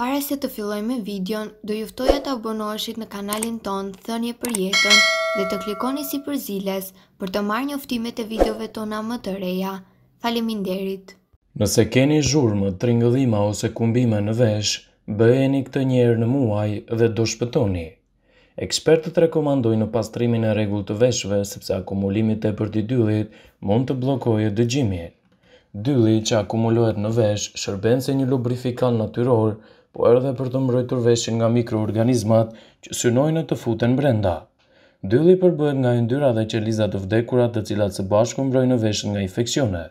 Para se të filloj me videon, do juftoja të abonoheshit në kanalin ton Thënje për jetën dhe të klikoni si për ziles për të marrë njoftimet e videove tona më të reja. Faleminderit! Nëse keni zhurmë, tringëdhima ose kumbime në vesh, bëheni këtë njerë në muaj dhe do shpëtoni. Ekspertët rekomandojnë në pastrimin e regull të veshve, sepse akumulimit e për të dyllit mund të blokojë dëgjimin. Dylli që akumulohet në vesh shërben se një lubrifikant natyror, po edhe për të mbrojtur veshin nga mikroorganizmat që synojnë të futen brenda. Dylli përbëhet nga yndyra dhe qeliza të vdekurat të cilat së bashku mbrojnë veshin nga infeksione.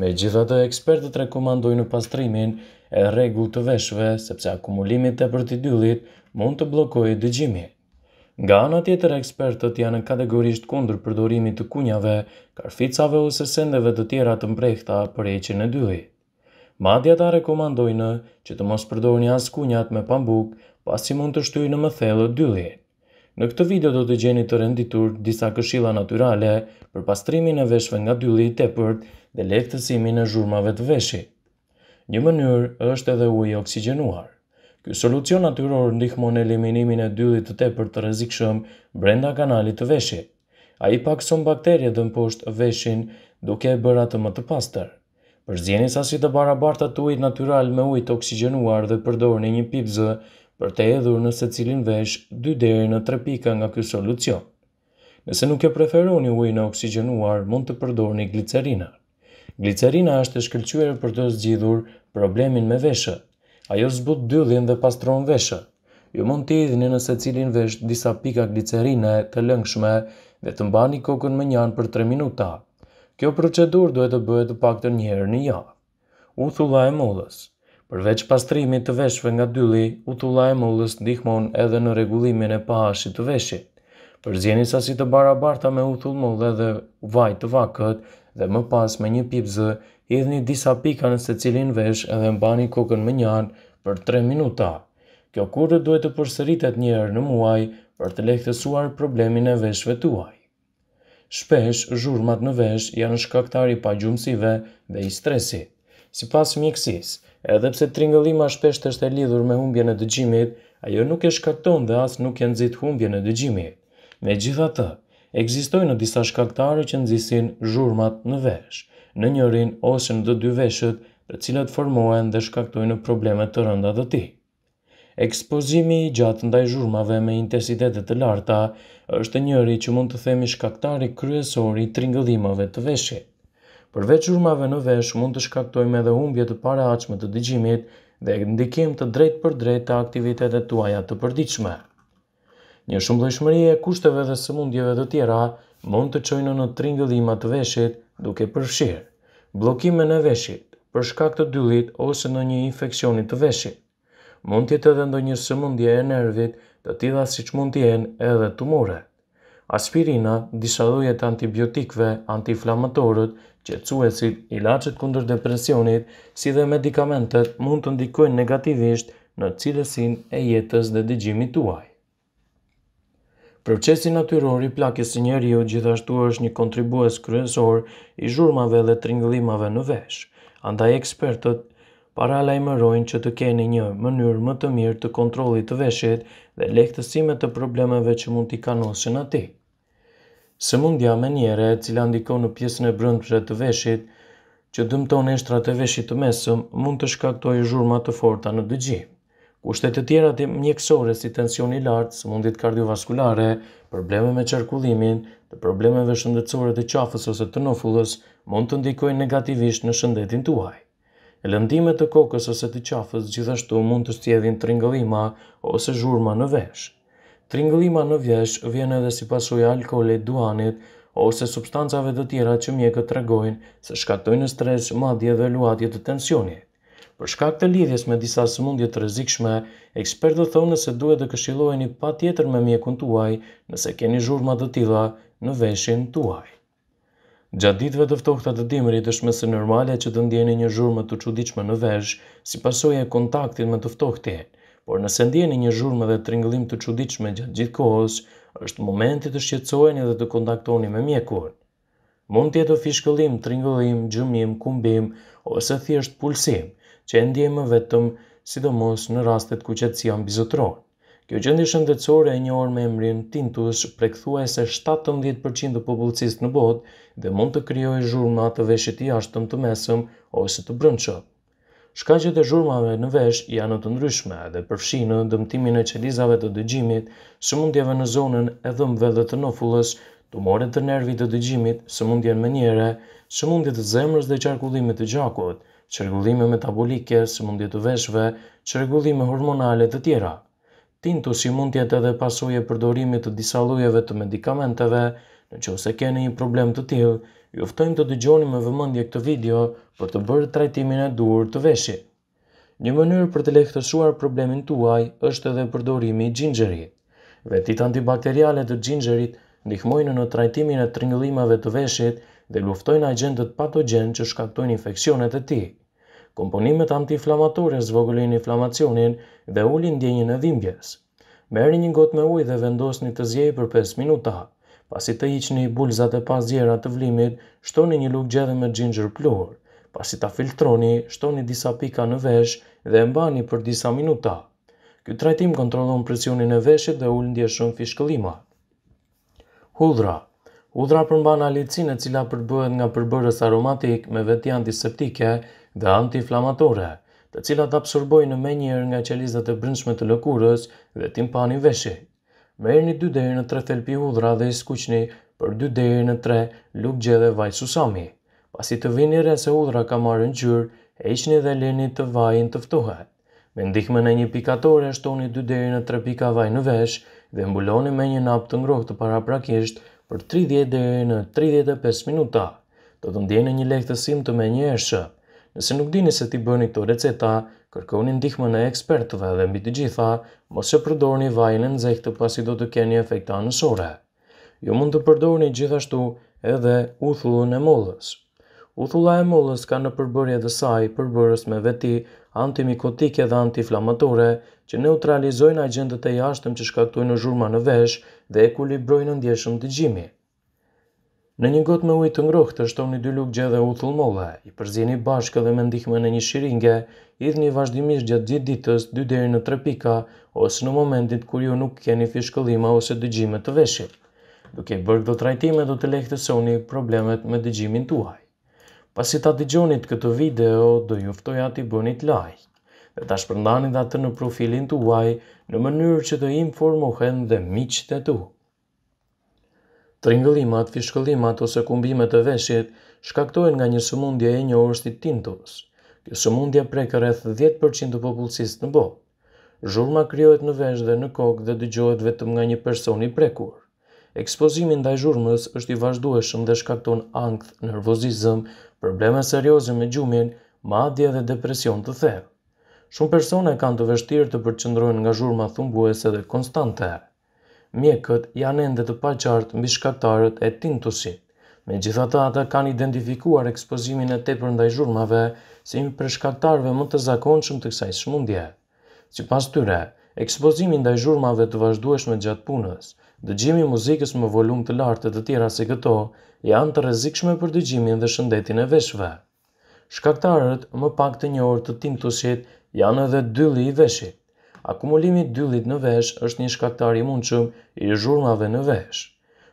Me gjitha të ekspertët rekomandojnë pastrimin e regu të veshve, sepse akumulimit e për të dyllit mund të blokoj dëgjimi. Nga anë tjetër ekspertët janë kategorisht kundër përdorimit të kunjave, karficave ose sendeve të tjera të mbrehta për eqin e dyllit. Madhja ta rekomandojnë që të mos përdojnë një askunjat me pambuk, pasi mund të shtyjnë në thellë dylje. Në këtë video do të gjeni të renditur disa këshilla naturale për pastrimin e veshve nga dylli i tepërt dhe lehtësimin e zhurmave të veshit. Një mënyrë është edhe uji oksigenuar. oksigjenuar. Ky solucion natyror ndihmon eliminimin e dyllit të tepërt të rrezikshëm brenda kanalit të veshit. Ai pakson bakteriet dhe poshtë veshin duke e bërë atë më të pastër për sa si të barabarta të ujt natural me ujt oksigenuar dhe përdor një pipzë për të edhur në cilin vesh 2 deri në 3 pika nga kjo solucion. Nëse nuk e preferoni në oksigenuar, mund të përdorni glicerina. Glicerina është e shkëllqyër për të zgjidhur problemin me veshë. Ajo zbut dyllin dhe pastron veshë. Ju mund të idhni në se cilin vesh disa pika glicerina të lëngshme dhe të mbani kokën më njanë për 3 minuta. Kjo procedur duhet të bëhet të pak të njerë një javë. U thula e mullës Përveç pastrimit të veshve nga dylli, u thula e mullës ndihmon edhe në regullimin e pahashit të veshit. Përzjeni sasi të barabarta me u thullë mullë dhe vajt të vakët dhe më pas me një pipzë, idhni disa pika në cilin vesh edhe mbani kokën më njanë për 3 minuta. Kjo kurë duhet të përsëritet njerë në muaj për të lehtësuar problemin e veshve tuaj. Shpesh, zhurmat në vesh janë shkaktari pa gjumësive dhe i stresi. Si pas mjekësis, edhe pse tringëllima shpesh të shte lidhur me humbje në dëgjimit, ajo nuk e shkakton dhe asë nuk e nëzit humbje në dëgjimit. Me gjitha të, egzistojnë në disa shkaktari që nëzisin zhurmat në vesh, në njërin ose në dhe dy veshët të cilat formohen dhe shkaktojnë problemet të rënda dhe ti. Ekspozimi gjatë ndaj zhurmave me intensitetet të larta është njëri që mund të themi shkaktari kryesori i tringëllimave të veshit. Përveç zhurmave në vesh mund të shkaktojmë edhe humbje të paraqme të dëgjimit dhe ndikim të drejt për drejt të aktivitetet tuaja të përdiqme. Një shumë dhejshmëri e kushteve dhe sëmundjeve të tjera mund të qojnë në tringëllima të veshit duke përfshirë, blokime në veshit, për shkak të dyllit ose në një infekcionit të veshit mund tjetë edhe ndo një sëmundje e nervit të tida si që mund tjenë edhe tumore. Aspirina, disa dhujet antibiotikve, antiflamatorët, qetsuesit, ilacet kundër depresionit, si dhe medikamentet mund të ndikojnë negativisht në cilësin e jetës dhe digjimit tuaj. Procesi natyror i plakjes së njeriu gjithashtu është një kontribues kryesor i zhurmave dhe tringëllimave në vesh. Andaj ekspertët para lajmërojnë që të keni një mënyrë më të mirë të kontrollit të veshit dhe lehtësime të problemeve që mund t'i kanosin ati. Së mundja me njere, cila ndikon në pjesën e brëndëpre të veshit, që dëmton e shtrat e veshit të mesëm, mund të shkaktoj zhurma të forta në dëgji. Kushtet të tjera të mjekësore si tensioni lartë, se mundit kardiovaskulare, probleme me qarkullimin, të problemeve shëndetësore të qafës ose të nofullës, mund të ndikoj negativisht në shëndetin tuaj. Lëndime të kokës ose të qafës gjithashtu mund të stjedhin të ose zhurma në vesh. Të në vesh vjen edhe si pasuj alkole, duanit ose substancave dhe tjera që mjekë të se shkatojnë stres, madje dhe luatje të tensioni. Për shkak të lidhjes me disa së mundje të rezikshme, ekspert dhe thonë nëse duhet dhe këshilojni pa tjetër me mjekun tuaj nëse keni zhurma dhe tilla në veshin tuaj. Gjatë ditve të ftohta të dimrit është më së normale që të ndjeni një zhurmë të çuditshme në vezh, si pasojë e kontaktit me të ftohtin. Por nëse ndjeni një zhurmë dhe tringëllim të çuditshme gjatë gjithë kohës, është momenti të shqetësoheni dhe të kontaktoni me mjekun. Mund të jetë ofishkëllim, tringëllim, gjumim, kumbim ose thjesht pulsim, që e ndjejmë vetëm sidomos në rastet ku qetësia mbizotërohet. Kjo gjendje shëndetësore e njohur me emrin tinnitus prekthuese 17% të popullsisë në botë dhe mund të krijojë zhurma të veshit të jashtëm të mesëm ose të brendshëm. Shkaqet e zhurmave në vesh janë të ndryshme dhe përfshijnë dëmtimin e qelizave të dëgjimit, sëmundjeve në zonën e dhëmbëve dhe të nofullës, tumore të nervit të dëgjimit, sëmundjen në menjere, sëmundje të zemrës dhe qarkullime të gjakut, qarkullime metabolike, sëmundje të veshve, qërgullime hormonale të tjera. Tintu si mund tjetë edhe pasuje përdorimit të disa lujeve të medikamenteve, në që ose keni një problem të tilë, juftojmë të dëgjoni me vëmëndje këtë video për të bërë trajtimin e duhur të veshit. Një mënyrë për të lehtësuar problemin tuaj është edhe përdorimi i gjingjerit. Vetit antibakteriale të gjingjerit ndihmojnë në trajtimin e tringëllimave të veshit dhe luftojnë agentët patogen që shkaktojnë infekcionet e tijë komponimet antiinflamatore zvogullin inflamacionin dhe ullin djenjën e dhimbjes. Meri një gotë me ujë dhe vendosni të zjej për 5 minuta. Pasi të iqni bulzat e pas zjera të vlimit, shtoni një luk gjedhe me gjingjër pluhur. Pasi ta filtroni, shtoni disa pika në vesh dhe mbani për disa minuta. Ky trajtim kontrolon presionin e veshit dhe ullin djenjë shumë fishkëllima. Hudra Udra përmban alicin e cila përbëhet nga përbërës aromatik me veti antiseptike dhe antiinflamatore, të cilat absorbojnë në menjëherë nga qelizat e brendshme të lëkurës, vetëm pa anë veshje. Merrni 2 deri në 3 thelpi hudhra dhe skuqni për 2 deri në 3 lugë gjelë vaj susami. Pasi të vini rre se hudhra ka marrë ngjyrë, heqni dhe lëni të vajin të ftohet. Me ndihmën e një pikatore shtoni 2 deri në 3 pika vaj në vesh dhe mbuloni me një nap të ngrohtë paraprakisht për 30 deri në 35 minuta. Do të ndjeni një lehtësim të menjëhershëm. Nëse nuk dini se ti bëni këto receta, kërkoni ndihmën në ekspertëve dhe mbi të gjitha, mos e përdorni vajin e nxehtë pasi do të keni efekte anësore. Ju jo mund të përdorni gjithashtu edhe uthullën e mollës. Uthulla e mollës ka në përbërje të saj përbërës me veti antimikotike dhe antiflamatore që neutralizojnë agjendët e jashtëm që shkaktojnë zhurma në vesh dhe ekuilibrojnë ndjeshëm të gjimit. Në një gotë me ujë të ngrohtë, shtoni dy lugë gjë dhe uthull molle, i përzieni bashkë dhe me ndihmën në një shiringe, një vazhdimisht gjatë gjitë ditës 2 deri në 3 pika ose në momentin kur ju nuk keni fishkëllima ose dëgjime të veshit. Duke bërë këto trajtime do të lehtësoni problemet me dëgjimin tuaj. Pasi ta dëgjonit këtë video, do ju ftoj bënit bëni like dhe ta shpërndani atë në profilin tuaj në mënyrë që të informohen dhe miqtë tuaj. Tringëllimat, fishkëllimat ose kumbimet të veshit shkaktohen nga një sëmundje e një orështit tintus. Kjo sëmundje prekë rreth 10% të popullësisë në botë. Zhurma kryojt në vesh dhe në kokë dhe dëgjohet vetëm nga një person i prekur. Ekspozimin ndaj zhurmës është i vazhdueshëm dhe shkakton ankth, nervozizëm, probleme serioze me gjumin, madje dhe depresion të thellë. Shumë persona kanë të vështirë të përqendrohen nga zhurma thumbuese dhe konstante mjekët janë ende të paqartë mbi shkaktarët e tintusit. Me gjitha të ata kanë identifikuar ekspozimin e tepër ndaj zhurmave si një shkaktarëve më të zakonshëm të kësaj shmundje. Si pas tyre, ekspozimin ndaj zhurmave të vazhdueshme gjatë punës, dëgjimi muzikës më volum të lartë të tjera si këto, janë të rezikshme për dëgjimin dhe shëndetin e veshve. Shkaktarët më pak të njohër të tintusit janë edhe dylli i veshit. Akumulimi dyllit në vesh është një shkaktar i mundshëm i zhurmave në vesh.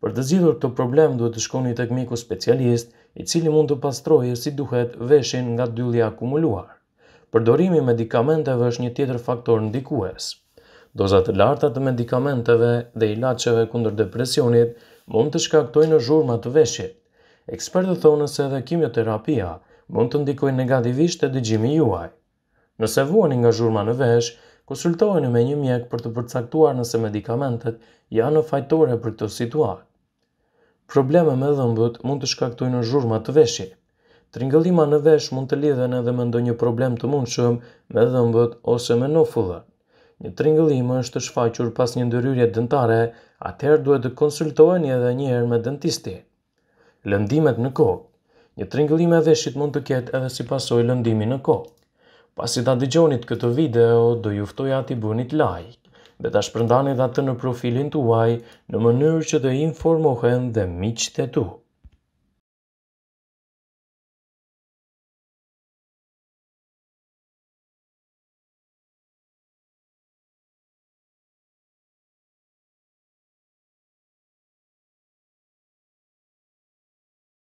Për të zgjidhur këtë problem duhet të shkoni tek miku specialist, i cili mund të pastrojë si duhet veshin nga dyllja akumuluar. Përdorimi i medikamenteve është një tjetër faktor ndikues. dikues. Dozat larta të medikamenteve dhe ilaçeve kundër depresionit mund të shkaktojnë zhurma të veshit. Ekspertët thonë se edhe kimioterapia mund të ndikojë negativisht te dëgjimi juaj. Nëse vuani nga zhurma në vesh, konsultoheni me një mjek për të përcaktuar nëse medikamentet janë në fajtore për këtë situatë. Probleme me dhëmbët mund të shkaktojnë zhurma të veshit. Tringëllima në vesh mund të lidhen edhe me ndonjë problem të mundshëm me dhëmbët ose me nofullë. Një tringëllim është të shfaqur pas një ndëryrje dentare, atëherë duhet të konsultoheni edhe njëherë me dëntisti. Lëndimet në kokë. Një tringëllim e veshit mund të ketë edhe si pasojë lëndimi në kokë. Pasi ta dëgjonit këtë video, do juftoj ati bunit like dhe ta shpërndani dhe atë në profilin tuaj në mënyrë që të informohen dhe miqët e tuk.